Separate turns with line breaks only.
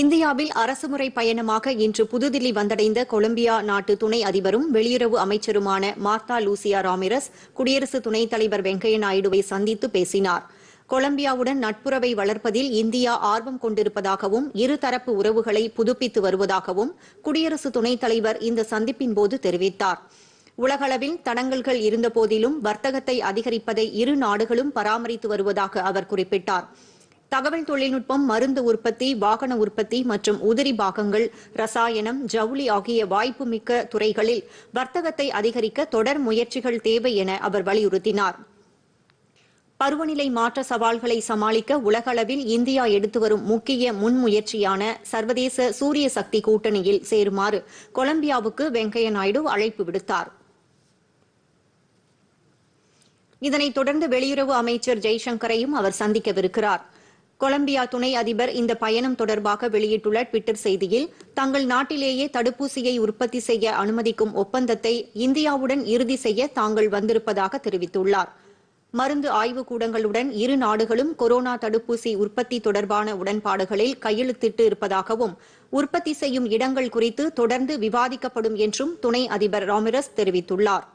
இந்தியாவில் அரசுமுறை பயணமாக இன்று புதுதில்லி வந்தடைந்த கொலம்பியா நாட்டு துணை அதிபரும் வெளியுறவு அமைச்சருமான மார்த்தா லூசியா ராமிரஸ் குடியரசு துணைத் தலைவர் வெங்கையா நாயுடுவை சந்தித்து பேசினார் கொலம்பியாவுடன் நட்புறவை வளர்ப்பதில் இந்தியா ஆர்வம் கொண்டிருப்பதாகவும் இருதரப்பு உறவுகளை புதுப்பித்து வருவதாகவும் குடியரசு துணைத் தலைவர் இந்த சந்திப்பின்போது தெரிவித்தார் உலகளவில் தடங்கல்கள் இருந்தபோதிலும் வர்த்தகத்தை அதிகரிப்பதை இரு நாடுகளும் பராமரித்து வருவதாக அவர் குறிப்பிட்டாா் தகவல் தொழில்நுட்பம் மருந்து உற்பத்தி வாகன உற்பத்தி மற்றும் உதிரி பாகங்கள் ரசாயனம் ஜவுளி ஆகிய வாய்ப்புமிக்க துறைகளில் வர்த்தகத்தை அதிகரிக்க தொடர் முயற்சிகள் தேவை என அவர் வலியுறுத்தினார் பருவநிலை மாற்ற சவால்களை சமாளிக்க உலகளவில் இந்தியா எடுத்து வரும் முக்கிய முன்முயற்சியான சர்வதேச சூரிய சக்தி கூட்டணியில் சேருமாறு கொலம்பியாவுக்கு வெங்கையா நாயுடு அழைப்பு விடுத்தார் இதனைத் தொடர்ந்து வெளியுறவு அமைச்சர் ஜெய்சங்கரையும் அவர் சந்திக்கவிருக்கிறார் கொலம்பியா துணை அதிபர் இந்த பயணம் தொடர்பாக வெளியிட்டுள்ள டுவிட்டர் செய்தியில் தங்கள் நாட்டிலேயே தடுப்பூசியை உற்பத்தி செய்ய அனுமதிக்கும் ஒப்பந்தத்தை இந்தியாவுடன் இறுதி செய்ய தாங்கள் வந்திருப்பதாக தெரிவித்துள்ளார் மருந்து ஆய்வுக்கூடங்களுடன் இரு நாடுகளும் கொரோனா தடுப்பூசி உற்பத்தி தொடர்பான உடன்பாடுகளில் கையெழுத்திட்டு இருப்பதாகவும் உற்பத்தி செய்யும் இடங்கள் குறித்து தொடர்ந்து விவாதிக்கப்படும் என்றும் துணை அதிபர் ராமிரஸ் தெரிவித்துள்ளாா்